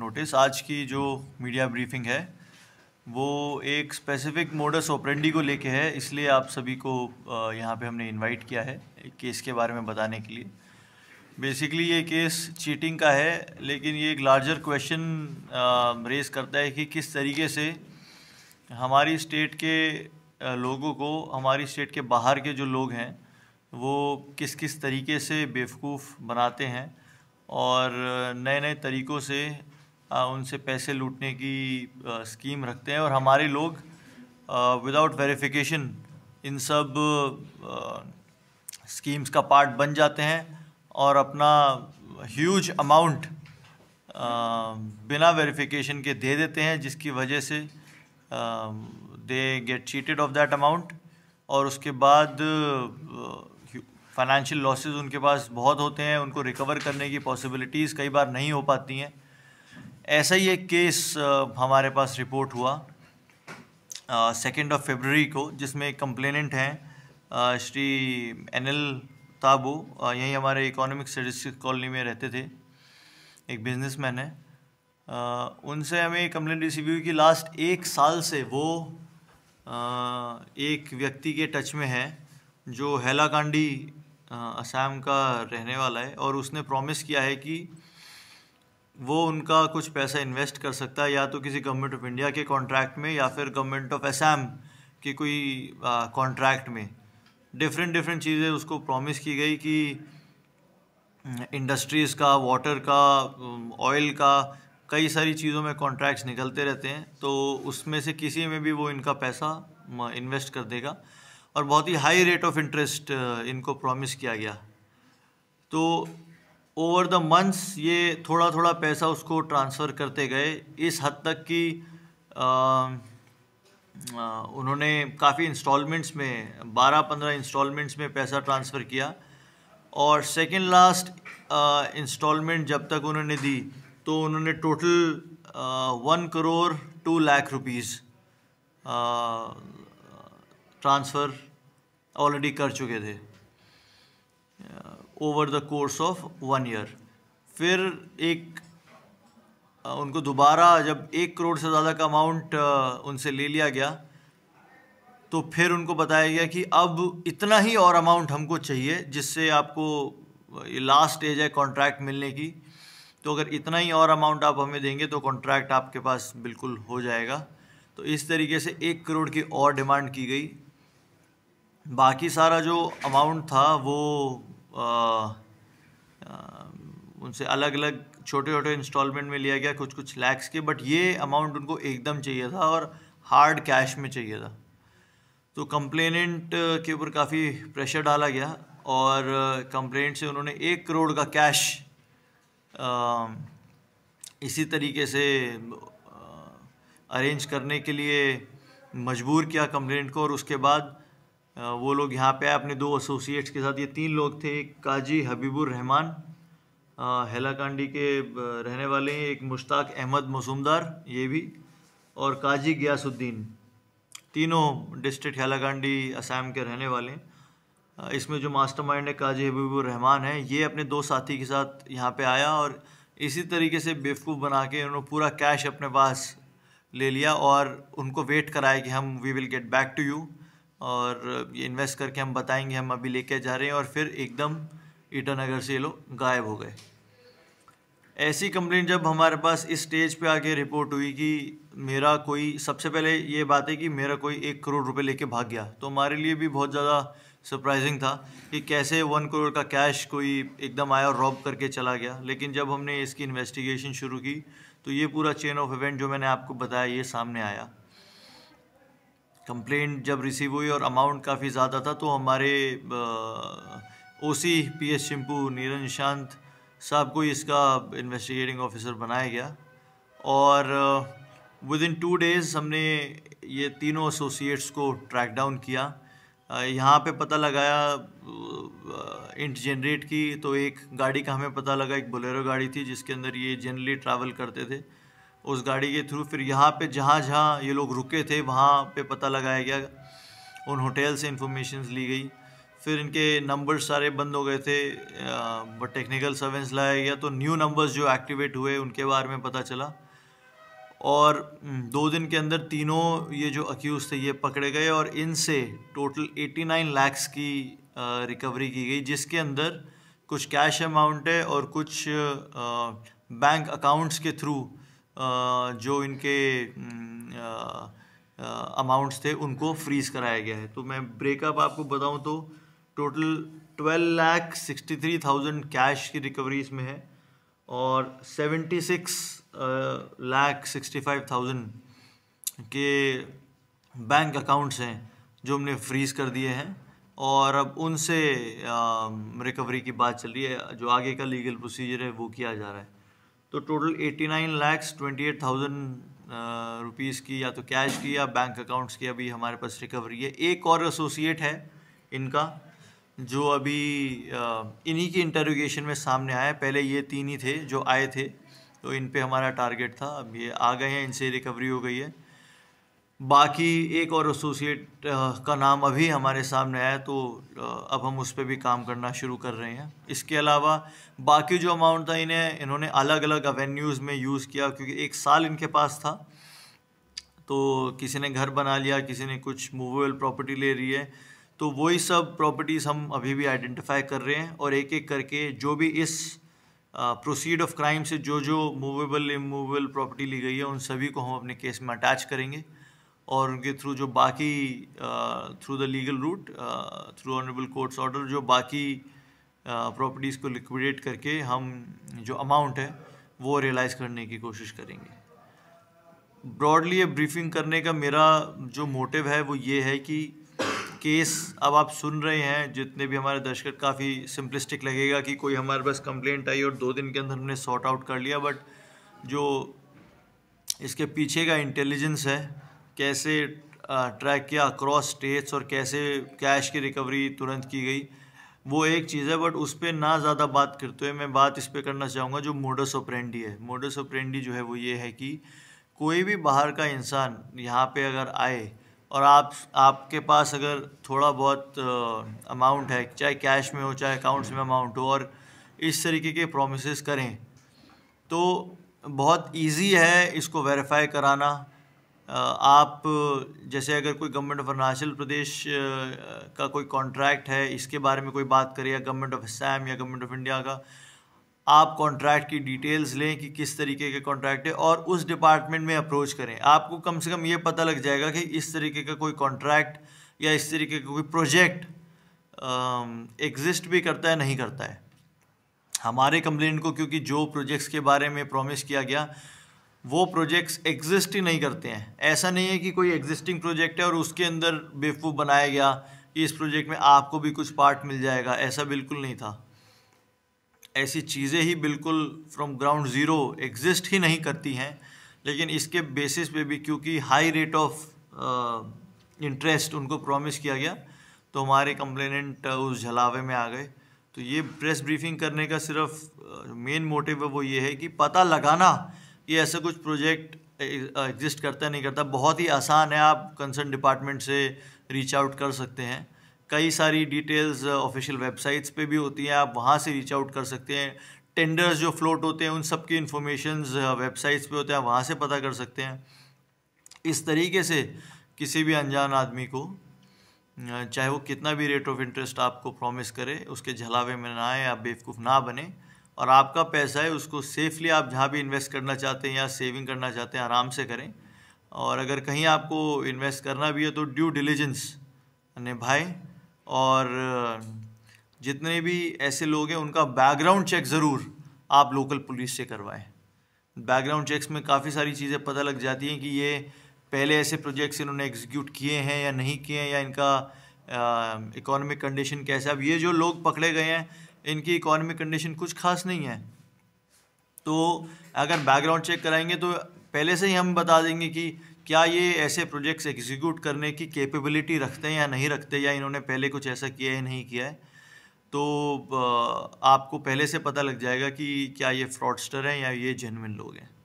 notice आज की जो मीडिया ब्रीफिंग है वो एक स्पेसिफिक मोडस ऑपरेंडी को लेके है इसलिए आप सभी को यहाँ पे हमने इनवाइट किया है एक केस के बारे में बताने के लिए बेसिकली ये केस चीटिंग का है लेकिन ये एक लार्जर क्वेश्चन रेज करता है कि किस तरीके से हमारी स्टेट के लोगों को हमारी स्टेट के बाहर के जो लोग हैं वो किस किस तरीके से बेवकूफ़ बनाते हैं और नए नए तरीक़ों से उनसे पैसे लूटने की स्कीम रखते हैं और हमारे लोग विदाउट वेरिफिकेशन इन सब स्कीम्स का पार्ट बन जाते हैं और अपना ह्यूज अमाउंट बिना वेरिफिकेशन के दे देते हैं जिसकी वजह से they get cheated of that amount और उसके बाद फाइनेंशियल लॉसेस उनके पास बहुत होते हैं उनको रिकवर करने की पॉसिबिलिटीज़ कई बार नहीं हो पाती हैं ऐसा ही एक केस हमारे पास रिपोर्ट हुआ सेकेंड ऑफ फेबररी को जिसमें कंप्लेनेंट हैं श्री एन एल ताबो यहीं हमारे इकोनॉमिक सर्विस कॉलोनी में रहते थे एक बिजनेसमैन है उनसे हमें कंप्लेन रिसीव हुई कि लास्ट एक साल से वो एक व्यक्ति के टच में है जो हैलाकांडी असम का रहने वाला है और उसने प्रॉमिस किया है कि वो उनका कुछ पैसा इन्वेस्ट कर सकता है या तो किसी गवर्नमेंट ऑफ इंडिया के कॉन्ट्रैक्ट में या फिर गवर्नमेंट ऑफ असम के कोई कॉन्ट्रैक्ट में डिफरेंट डिफरेंट चीज़ें उसको प्रॉमिस की गई कि इंडस्ट्रीज़ का वाटर का ऑयल का कई सारी चीज़ों में कॉन्ट्रैक्ट्स निकलते रहते हैं तो उसमें से किसी में भी वो इनका पैसा इन्वेस्ट कर देगा और बहुत ही हाई रेट ऑफ इंटरेस्ट इनको प्रॉमिस किया गया तो ओवर द मंथ्स ये थोड़ा थोड़ा पैसा उसको ट्रांसफ़र करते गए इस हद तक कि उन्होंने काफ़ी इंस्टॉलमेंट्स में बारह पंद्रह इंस्टॉलमेंट्स में पैसा ट्रांसफ़र किया और सेकंड लास्ट इंस्टॉलमेंट जब तक उन्होंने दी तो उन्होंने total one crore two lakh rupees transfer already कर चुके थे over the course of one year फिर एक उनको दोबारा जब एक करोड़ से ज़्यादा का अमाउंट उनसे ले लिया गया तो फिर उनको बताया गया कि अब इतना ही और अमाउंट हमको चाहिए जिससे आपको ये लास्ट एज है कॉन्ट्रैक्ट मिलने की तो अगर इतना ही और अमाउंट आप हमें देंगे तो कॉन्ट्रैक्ट आपके पास बिल्कुल हो जाएगा तो इस तरीके से एक करोड़ की और डिमांड की गई बाकी सारा जो अमाउंट था वो उनसे अलग अलग छोटे छोटे इंस्टॉलमेंट में लिया गया कुछ कुछ लैक्स के बट ये अमाउंट उनको एकदम चाहिए था और हार्ड कैश में चाहिए था तो कंप्लेनेंट के ऊपर काफ़ी प्रेशर डाला गया और कंप्लेंट से उन्होंने एक करोड़ का कैश इसी तरीके से अरेंज करने के लिए मजबूर किया कंप्लेंट को और उसके बाद वो लोग यहाँ पे आए अपने दो एसोसिएट्स के साथ ये तीन लोग थे एक काजी हबीबुर रहमान हेलाकांडी के रहने वाले हैं एक मुश्ताक अहमद मसूमदार ये भी और काजी गयासुद्दीन तीनों डिस्ट्रिक्ट हेलाकांडी असम के रहने वाले हैं इसमें जो मास्टरमाइंड है काजी हबीबुर रहमान है ये अपने दो साथी के साथ यहाँ पे आया और इसी तरीके से बेवकूफ़ बना के उन्होंने पूरा कैश अपने पास ले लिया और उनको वेट कराया कि हम we will get back to you और ये इन्वेस्ट करके हम बताएंगे हम अभी लेके जा रहे हैं और फिर एकदम ईटानगर से ये लोग गायब हो गए ऐसी कंप्लेंट जब हमारे पास इस स्टेज पे आके रिपोर्ट हुई कि मेरा कोई सबसे पहले ये बात है कि मेरा कोई एक करोड़ रुपए लेके भाग गया तो हमारे लिए भी बहुत ज़्यादा सरप्राइजिंग था कि कैसे वन करोड़ का कैश कोई एकदम आया और रॉब करके चला गया लेकिन जब हमने इसकी इन्वेस्टिगेशन शुरू की तो ये पूरा चेन ऑफ इवेंट जो मैंने आपको बताया ये सामने आया कंप्लेंट जब रिसीव हुई और अमाउंट काफ़ी ज़्यादा था तो हमारे ओसी पी एस शिम्पू नीरन शांत साहब को इसका इन्वेस्टिगेटिंग ऑफिसर बनाया गया और विद इन टू डेज़ हमने ये तीनों एसोसिएट्स को ट्रैक डाउन किया यहाँ पे पता लगाया इंट जनरेट की तो एक गाड़ी का हमें पता लगा एक बोलेरो गाड़ी थी जिसके अंदर ये जनरली ट्रैवल करते थे उस गाड़ी के थ्रू फिर यहाँ पे जहाँ जहाँ ये लोग रुके थे वहाँ पे पता लगाया गया उन होटल से इंफॉर्मेशन ली गई फिर इनके नंबर सारे बंद हो गए थे बट टेक्निकल सर्वेंस लाया गया तो न्यू नंबर्स जो एक्टिवेट हुए उनके बारे में पता चला और दो दिन के अंदर तीनों ये जो अक्यूज़ थे ये पकड़े गए और इनसे टोटल 89 लैक्स की रिकवरी की गई जिसके अंदर कुछ कैश अमाउंट है और कुछ बैंक अकाउंट्स के थ्रू जो इनके अमाउंट्स थे उनको फ्रीज कराया गया है तो मैं ब्रेकअप आपको बताऊं तो total twelve lakh sixty three thousand cash की रिकवरी इसमें है और seventy six lakh sixty five thousand के बैंक अकाउंट्स हैं जो हमने फ्रीज़ कर दिए हैं और अब उनसे रिकवरी की बात चल रही है जो आगे का लीगल प्रोसीजर है वो किया जा रहा है तो total eighty nine lakhs twenty eight thousand rupees की या तो कैश की या बैंक अकाउंट्स की अभी हमारे पास रिकवरी है एक और एसोसिएट है इनका जो अभी uh, इन्हीं के इंटरोगेशन में सामने आया पहले ये तीन ही थे जो आए थे तो इन पे हमारा टारगेट था अब ये आ गए हैं इनसे रिकवरी हो गई है बाकी एक और एसोसिएट का नाम अभी हमारे सामने आया तो अब हम उस पर भी काम करना शुरू कर रहे हैं इसके अलावा बाकी जो अमाउंट था इन्हें इन्होंने अलग अलग एवेन्यूज़ में यूज़ किया क्योंकि एक साल इनके पास था तो किसी ने घर बना लिया किसी ने कुछ मूवेबल प्रॉपर्टी ले रही है तो वही सब प्रॉपर्टीज़ हम अभी भी आइडेंटिफाई कर रहे हैं और एक एक करके जो भी इस प्रोसीड ऑफ क्राइम से जो जो मूवेबल इमूवेबल प्रॉपर्टी ली गई है उन सभी को हम अपने केस में अटैच करेंगे और उनके थ्रू जो बाकी through the legal route through honourable courts order जो बाकी प्रॉपर्टीज़ को लिक्विडेट करके हम जो अमाउंट है वो रियलाइज़ करने की कोशिश करेंगे ब्रॉडली ये ब्रीफिंग करने का मेरा जो मोटिव है वो ये है कि केस अब आप सुन रहे हैं जितने भी हमारे दर्शक काफ़ी सिंपलिस्टिक लगेगा कि कोई हमारे पास कंप्लेंट आई और दो दिन के अंदर हमने सॉर्ट आउट कर लिया बट जो इसके पीछे का इंटेलिजेंस है कैसे ट्रैक किया अक्रॉस स्टेट्स और कैसे कैश की रिकवरी तुरंत की गई वो एक चीज़ है बट उस पर ना ज़्यादा बात करते हुए मैं बात इस पर करना चाहूँगा जो मोडस ऑपरेंडी है मोडस ऑपरेंडी जो है वो ये है कि कोई भी बाहर का इंसान यहाँ पे अगर आए और आप आपके पास अगर थोड़ा बहुत अमाउंट है चाहे कैश में हो चाहे अकाउंट्स में अमाउंट हो और इस तरीके के प्रोमिस करें तो बहुत ईजी है इसको वेरीफाई कराना आप जैसे अगर कोई गवर्नमेंट ऑफ अरुणाचल प्रदेश का कोई कॉन्ट्रैक्ट है इसके बारे में कोई बात करे या गवर्नमेंट ऑफ असम या गवर्नमेंट ऑफ इंडिया का आप कॉन्ट्रैक्ट की डिटेल्स लें कि किस तरीके के कॉन्ट्रैक्ट है और उस डिपार्टमेंट में अप्रोच करें आपको कम से कम ये पता लग जाएगा कि इस तरीके का कोई कॉन्ट्रैक्ट या इस तरीके का कोई प्रोजेक्ट एग्जिस्ट भी करता है नहीं करता है हमारे कंप्लेंट को क्योंकि जो प्रोजेक्ट्स के बारे में प्रॉमिस किया गया वो प्रोजेक्ट्स एग्जिस्ट ही नहीं करते हैं ऐसा नहीं है कि कोई एग्जिस्टिंग प्रोजेक्ट है और उसके अंदर बेवकूफ़ बनाया गया कि इस प्रोजेक्ट में आपको भी कुछ पार्ट मिल जाएगा ऐसा बिल्कुल नहीं था ऐसी चीज़ें ही बिल्कुल फ्रॉम ग्राउंड ज़ीरो एग्जिस्ट ही नहीं करती हैं लेकिन इसके बेसिस पे भी क्योंकि हाई रेट ऑफ इंटरेस्ट उनको प्रॉमिस किया गया तो हमारे कंप्लेनेंट uh, उस झलावे में आ गए तो ये प्रेस ब्रीफिंग करने का सिर्फ मेन uh, मोटिव है वो ये है कि पता लगाना ये ऐसा कुछ प्रोजेक्ट एग्जिस्ट करता नहीं करता बहुत ही आसान है आप कंसर्न डिपार्टमेंट से रीच आउट कर सकते हैं कई सारी डिटेल्स ऑफिशियल वेबसाइट्स पे भी होती हैं आप वहाँ से रीच आउट कर सकते हैं टेंडर्स जो फ्लोट होते हैं उन सब की इन्फॉर्मेशन वेबसाइट्स पे होते हैं वहाँ से पता कर सकते हैं इस तरीके से किसी भी अनजान आदमी को चाहे वो कितना भी रेट ऑफ इंटरेस्ट आपको प्रॉमिस करे उसके झलावे में ना आए आप बेवकूफ़ ना बने और आपका पैसा है उसको सेफली आप जहाँ भी इन्वेस्ट करना चाहते हैं या सेविंग करना चाहते हैं आराम से करें और अगर कहीं आपको इन्वेस्ट करना भी है तो ड्यू डिलीजेंस निभाएं और जितने भी ऐसे लोग हैं उनका बैकग्राउंड चेक ज़रूर आप लोकल पुलिस से करवाएं बैकग्राउंड चेक्स में काफ़ी सारी चीज़ें पता लग जाती हैं कि ये पहले ऐसे प्रोजेक्ट्स इन्होंने एग्जीक्यूट किए हैं या नहीं किए हैं या इनका इकोनॉमिक कंडीशन कैसा अब ये जो लोग पकड़े गए हैं इनकी इकोनॉमिक कंडीशन कुछ खास नहीं है तो अगर बैकग्राउंड चेक कराएंगे तो पहले से ही हम बता देंगे कि क्या ये ऐसे प्रोजेक्ट्स एग्जीक्यूट करने की कैपेबिलिटी रखते हैं या नहीं रखते या इन्होंने पहले कुछ ऐसा किया है नहीं किया है तो आपको पहले से पता लग जाएगा कि क्या ये फ्रॉडस्टर हैं या ये जेनविन लोग हैं